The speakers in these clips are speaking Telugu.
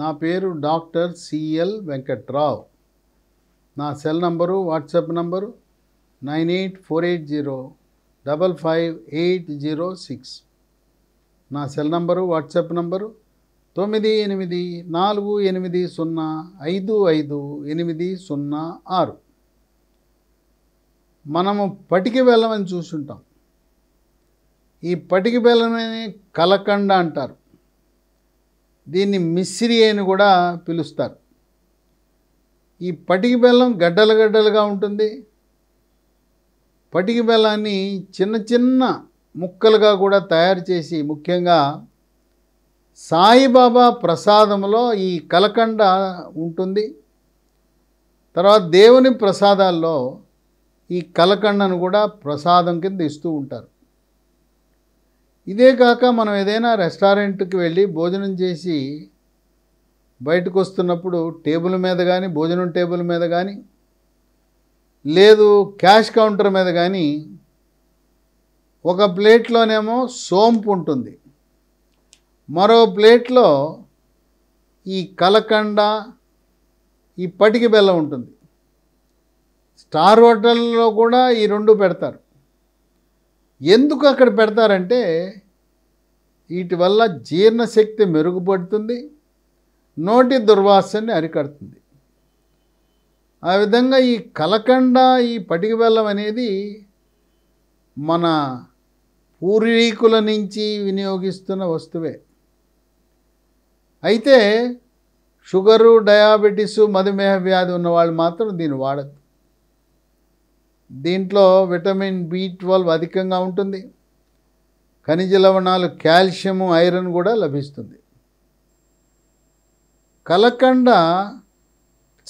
నా పేరు డాక్టర్ సిఎల్ వెంకట్రావు నా cell number WhatsApp number nine eight four eight zero double five eight zero six నా సెల్ నంబరు వాట్సాప్ నంబరు తొమ్మిది ఎనిమిది నాలుగు ఎనిమిది సున్నా ఐదు ఐదు ఎనిమిది సున్నా ఆరు మనము పటికి వెళ్ళమని చూసుంటాం ఈ పటికి వెళ్ళమని కలకండ అంటారు దీన్ని మిస్సిరి అని కూడా పిలుస్తారు ఈ పటికి బెల్లం గడ్డలు గడ్డలుగా ఉంటుంది పటికి బెల్లాన్ని చిన్న చిన్న ముక్కలుగా కూడా తయారు చేసి ముఖ్యంగా సాయిబాబా ప్రసాదంలో ఈ కలకండ ఉంటుంది తర్వాత దేవుని ప్రసాదాల్లో ఈ కలకండను కూడా ప్రసాదం కింద ఇస్తూ ఉంటారు ఇదే కాక మనం ఏదైనా రెస్టారెంట్కి వెళ్ళి భోజనం చేసి బయటకు వస్తున్నప్పుడు టేబుల్ మీద కానీ భోజనం టేబుల్ మీద కానీ లేదు క్యాష్ కౌంటర్ మీద కానీ ఒక ప్లేట్లోనేమో సోంపు ఉంటుంది మరో ప్లేట్లో ఈ కలకండ ఈ పటికి బెల్లం ఉంటుంది స్టార్ హోటల్లో కూడా ఈ రెండు పెడతారు ఎందుకు అక్కడ పెడతారంటే వీటి వల్ల జీర్ణశక్తి మెరుగుపడుతుంది నోటి దుర్వాసన్ని అరికడుతుంది ఆ విధంగా ఈ కలకండ ఈ పటిక అనేది మన పూర్వీకుల నుంచి వినియోగిస్తున్న వస్తువే అయితే షుగరు డయాబెటీసు మధుమేహ వ్యాధి ఉన్నవాళ్ళు మాత్రం దీన్ని వాడద్దు దీంట్లో విటమిన్ బి ట్వెల్వ్ అధికంగా ఉంటుంది ఖనిజ లవణాలు కాల్షియము ఐరన్ కూడా లభిస్తుంది కలకండ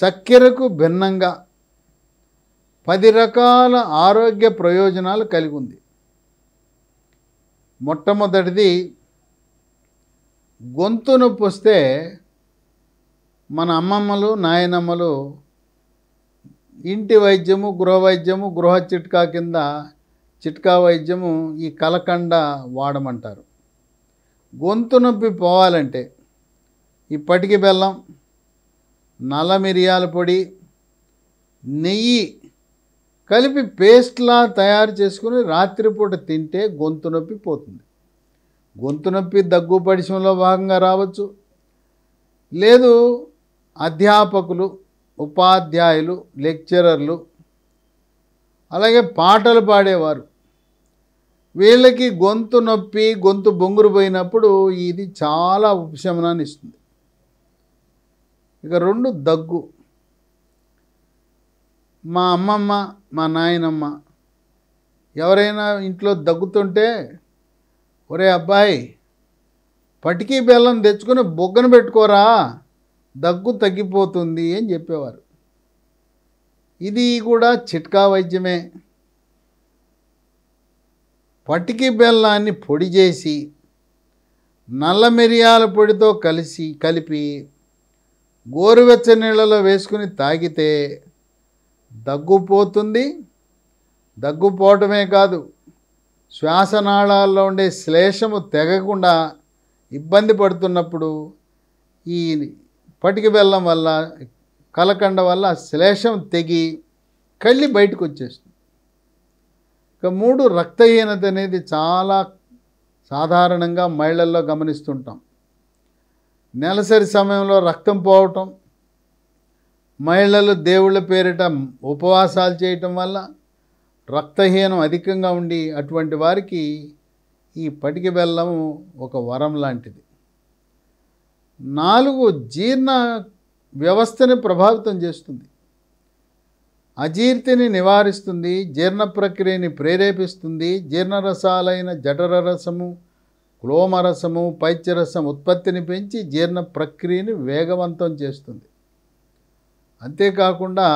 చక్కెరకు భిన్నంగా పది రకాల ఆరోగ్య ప్రయోజనాలు కలిగి ఉంది మొట్టమొదటిది గొంతు నొప్పి వస్తే మన అమ్మమ్మలు నాయనమ్మలు ఇంటి వైద్యము గృహ వైద్యము గృహ చిట్కా కింద చిట్కా వైద్యము ఈ కలకండ వాడమంటారు గొంతు నొప్పి పోవాలంటే ఇప్పటికి బెల్లం నల్ల మిరియాల పొడి నెయ్యి కలిపి పేస్ట్లా తయారు చేసుకుని రాత్రిపూట తింటే గొంతు నొప్పి పోతుంది గొంతు నొప్పి దగ్గు పడిశంలో భాగంగా రావచ్చు లేదు అధ్యాపకులు ఉపాధ్యాయులు లెక్చరర్లు అలాగే పాటలు పాడేవారు వీళ్ళకి గొంతు నొప్పి గొంతు బొంగురు పోయినప్పుడు ఇది చాలా ఉపశమనాన్ని ఇస్తుంది ఇక రెండు దగ్గు మా అమ్మమ్మ మా నాయనమ్మ ఎవరైనా ఇంట్లో దగ్గుతుంటే ఒరే అబ్బాయి పటికీ బెల్లం తెచ్చుకొని బొగ్గను పెట్టుకోరా దగ్గు తగ్గిపోతుంది అని చెప్పేవారు ఇది కూడా చిట్కా వైద్యమే పటికి బెల్లాన్ని పొడి చేసి నల్ల మిరియాల పొడితో కలిసి కలిపి గోరువెచ్చ నీళ్ళలో వేసుకుని తాగితే దగ్గుపోతుంది దగ్గుపోవటమే కాదు శ్వాసనాళాల్లో ఉండే శ్లేషము తెగకుండా ఇబ్బంది పడుతున్నప్పుడు ఈ పటికి బెల్లం వల్ల కలకండ వల్ల శ్లేషం తెగి కళ్ళి బయటకు వచ్చేస్తుంది ఇక మూడు రక్తహీనత అనేది చాలా సాధారణంగా మహిళల్లో గమనిస్తుంటాం నెలసరి సమయంలో రక్తం పోవటం మహిళలు దేవుళ్ళ పేరిట ఉపవాసాలు చేయటం వల్ల రక్తహీనం అధికంగా ఉండి అటువంటి వారికి ఈ పటికి బెల్లము ఒక వరం లాంటిది నాలుగు జీర్ణ వ్యవస్థని ప్రభావితం చేస్తుంది అజీర్తిని నివారిస్తుంది జీర్ణ ప్రక్రియని ప్రేరేపిస్తుంది జీర్ణరసాలైన జఠర రసము క్లోమరసము పైత్యరసం ఉత్పత్తిని పెంచి జీర్ణ ప్రక్రియని వేగవంతం చేస్తుంది అంతేకాకుండా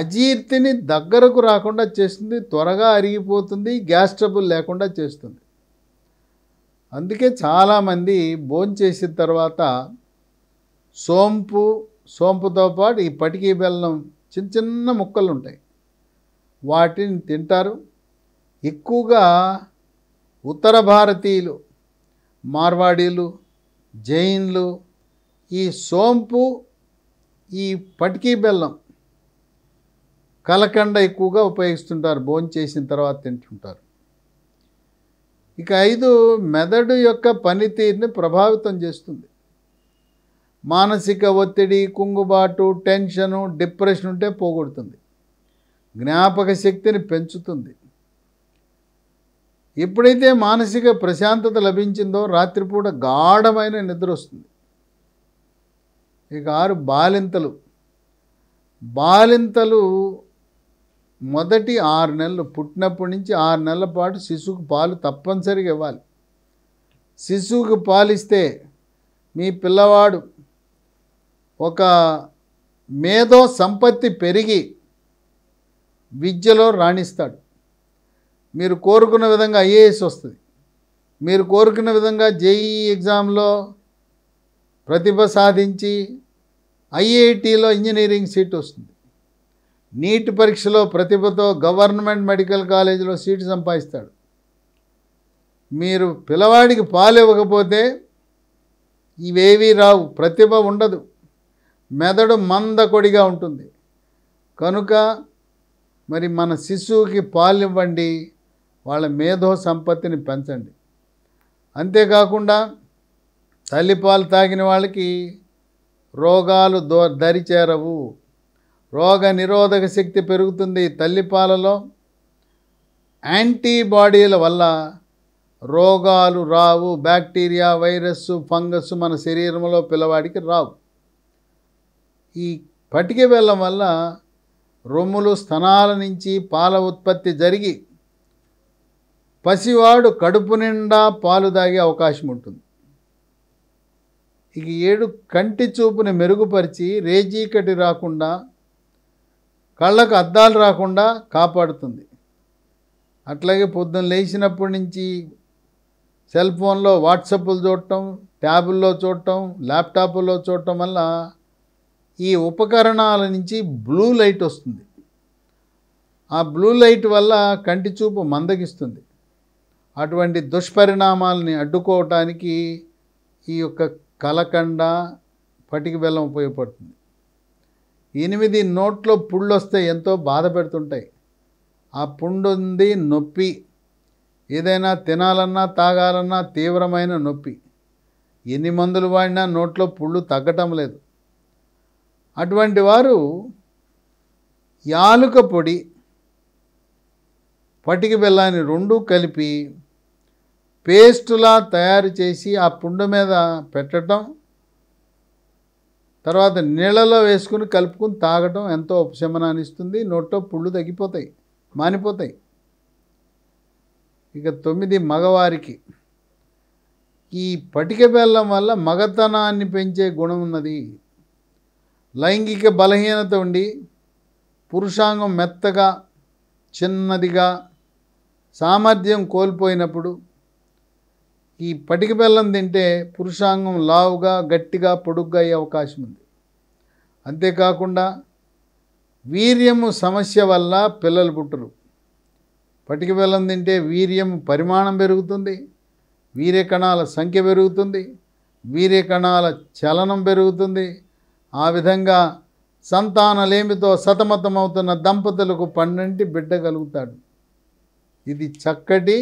అజీర్తిని దగ్గరకు రాకుండా చేస్తుంది త్వరగా అరిగిపోతుంది గ్యాస్ ట్రబుల్ లేకుండా చేస్తుంది అందుకే చాలామంది భోంచేసిన తర్వాత సోంపు సోంపుతో పాటు ఈ పటికీ బెల్లం చిన్న చిన్న ముక్కలు ఉంటాయి వాటిని తింటారు ఎక్కువగా ఉత్తర భారతీయులు మార్వాడీలు జైన్లు ఈ సోంపు ఈ పటికీ బెల్లం కలకండ ఎక్కువగా ఉపయోగిస్తుంటారు భోంచేసిన తర్వాత తింటుంటారు ఇక ఐదు మెదడు యొక్క పనితీరుని ప్రభావితం చేస్తుంది మానసిక ఒత్తిడి కుంగుబాటు టెన్షను డిప్రెషన్ ఉంటే పోగొడుతుంది జ్ఞాపక శక్తిని పెంచుతుంది ఎప్పుడైతే మానసిక ప్రశాంతత లభించిందో రాత్రిపూట గాఢమైన నిద్ర వస్తుంది ఇక ఆరు బాలింతలు బాలింతలు మొదటి ఆరు నెలలు పుట్టినప్పటి నుంచి ఆరు నెలల పాటు శిశువుకు పాలు తప్పనిసరిగా ఇవ్వాలి శిశువుకు పాలిస్తే మీ పిల్లవాడు ఒక మేధో సంపత్తి పెరిగి విద్యలో రాణిస్తాడు మీరు కోరుకున్న విధంగా ఐఏఎస్ వస్తుంది మీరు కోరుకున్న విధంగా జేఈ ఎగ్జామ్లో ప్రతిభ సాధించి ఐఐటిలో ఇంజనీరింగ్ సీట్ వస్తుంది నీట్ పరీక్షలో ప్రతిభతో గవర్నమెంట్ మెడికల్ కాలేజీలో సీటు సంపాదిస్తాడు మీరు పిల్లవాడికి పాలు ఇవ్వకపోతే ఇవేవి రావు ప్రతిభ ఉండదు మెదడు మందకొడిగా ఉంటుంది కనుక మరి మన శిశువుకి పాలు ఇవ్వండి వాళ్ళ మేధో సంపత్తిని పెంచండి అంతేకాకుండా తల్లిపాలు తాగిన వాళ్ళకి రోగాలు దో దరిచేరవు రోగ నిరోధక శక్తి పెరుగుతుంది తల్లిపాలలో యాంటీబాడీల వల్ల రోగాలు రావు బ్యాక్టీరియా వైరస్ ఫంగస్ మన శరీరంలో పిల్లవాడికి రావు ఈ పటిక వెళ్ళం వల్ల రొమ్ములు స్తనాల నుంచి పాల ఉత్పత్తి జరిగి పసివాడు కడుపు నిండా పాలు తాగే అవకాశం ఉంటుంది ఇక ఏడు కంటి చూపుని మెరుగుపరిచి రేజీకటి రాకుండా కళ్ళకు అద్దాలు రాకుండా కాపాడుతుంది అట్లాగే పొద్దున్న లేచినప్పటి నుంచి సెల్ ఫోన్లో వాట్సాప్లు చూడటం ట్యాబుల్లో చూడటం ల్యాప్టాప్లో చూడటం వల్ల ఈ ఉపకరణాల నుంచి బ్లూ లైట్ వస్తుంది ఆ బ్లూ లైట్ వల్ల కంటి చూపు మందగిస్తుంది అటువంటి దుష్పరిణామాలని అడ్డుకోవటానికి ఈ యొక్క కలకండ పటికి బెల్లం ఉపయోగపడుతుంది ఎనిమిది నోట్లో పుళ్ళు వస్తే ఎంతో బాధ పెడుతుంటాయి ఆ పుండుంది నొప్పి ఏదైనా తినాలన్నా తాగాలన్నా తీవ్రమైన నొప్పి ఎన్ని మందులు వాడినా నోట్లో పుళ్ళు తగ్గటం లేదు అటువంటి వారు యాలుక పొడి పటికి బెల్లాన్ని రెండు కలిపి పేస్టులా తయారు చేసి ఆ పుండు మీద పెట్టడం తర్వాత నీళ్ళలో వేసుకుని కలుపుకుని తాగటం ఎంతో ఉపశమనాన్ని ఇస్తుంది నోట్లో పుళ్ళు తగ్గిపోతాయి మానిపోతాయి ఇక తొమ్మిది మగవారికి ఈ పటిక బెల్లం వల్ల మగతనాన్ని పెంచే గుణం ఉన్నది లైంగిక బలహీనత ఉండి పురుషాంగం మెత్తగా చిన్నదిగా సామర్థ్యం కోల్పోయినప్పుడు ఈ పటిక బెల్లం తింటే పురుషాంగం లావుగా గట్టిగా పొడుగ్గా అయ్యే అవకాశం ఉంది అంతేకాకుండా వీర్యము సమస్య వల్ల పిల్లలు పుట్టరు పటిక బెల్లం తింటే వీర్యము పరిమాణం పెరుగుతుంది వీర్య కణాల సంఖ్య పెరుగుతుంది వీర్య కణాల చలనం పెరుగుతుంది ఆ విధంగా సంతానలేమితో సతమతమవుతున్న దంపతులకు పన్నెంటి బిడ్డ కలుగుతాడు ఇది చక్కటి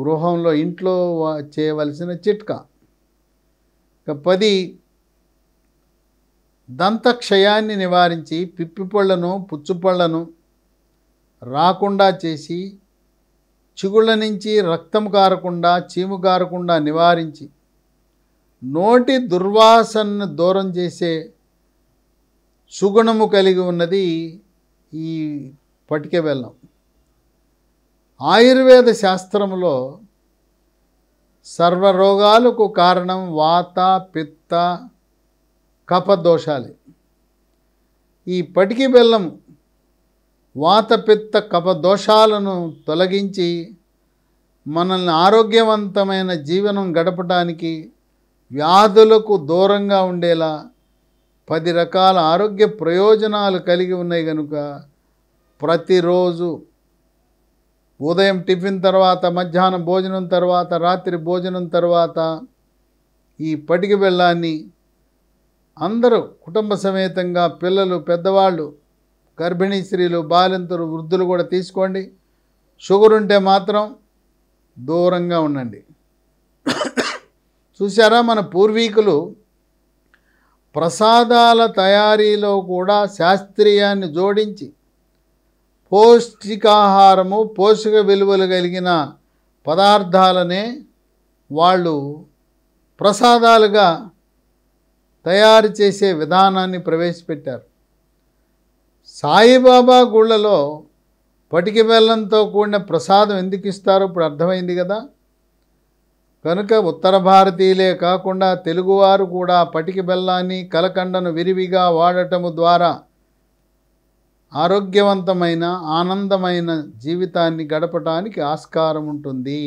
గృహంలో ఇంట్లో చేయవలసిన చిట్కా ఇక పది దంతక్షయాన్ని నివారించి పిప్పిపళ్ళను పుచ్చుపళ్ళను రాకుండా చేసి చిగుళ్ళ నుంచి రక్తం కారకుండా చీము కారకుండా నివారించి నోటి దుర్వాసనను దూరం చేసే సుగుణము కలిగి ఉన్నది ఈ పటికే బెల్లం ఆయుర్వేద శాస్త్రంలో సర్వరోగాలకు కారణం వాత పిత్త కపదోషాలే ఈ పటికి బెల్లం వాత పిత్త కపదోషాలను తొలగించి మనల్ని ఆరోగ్యవంతమైన జీవనం గడపడానికి వ్యాధులకు దూరంగా ఉండేలా పది రకాల ఆరోగ్య ప్రయోజనాలు కలిగి ఉన్నాయి కనుక ప్రతిరోజు ఉదయం టిఫిన్ తర్వాత మధ్యాహ్నం భోజనం తర్వాత రాత్రి భోజనం తర్వాత ఈ పటికి బెల్లాన్ని అందరూ కుటుంబ సమేతంగా పిల్లలు పెద్దవాళ్ళు గర్భిణీ స్త్రీలు బాలింతలు వృద్ధులు కూడా తీసుకోండి షుగర్ ఉంటే మాత్రం దూరంగా ఉండండి చూసారా మన పూర్వీకులు ప్రసాదాల తయారీలో కూడా శాస్త్రీయాన్ని జోడించి పౌష్టికాహారము పోషక విలువలు కలిగిన పదార్థాలనే వాళ్ళు ప్రసాదాలుగా తయారు చేసే విధానాన్ని ప్రవేశపెట్టారు సాయిబాబా గుళ్ళలో పటికి బెల్లంతో కూడిన ప్రసాదం ఎందుకు ఇస్తారో ఇప్పుడు అర్థమైంది కదా కనుక ఉత్తర భారతీయులే కాకుండా తెలుగువారు కూడా పటికి బెల్లాన్ని కలకండను విరివిగా వాడటము ద్వారా ఆరోగ్యవంతమైన ఆనందమైన జీవితాన్ని గడపడానికి ఆస్కారం ఉంటుంది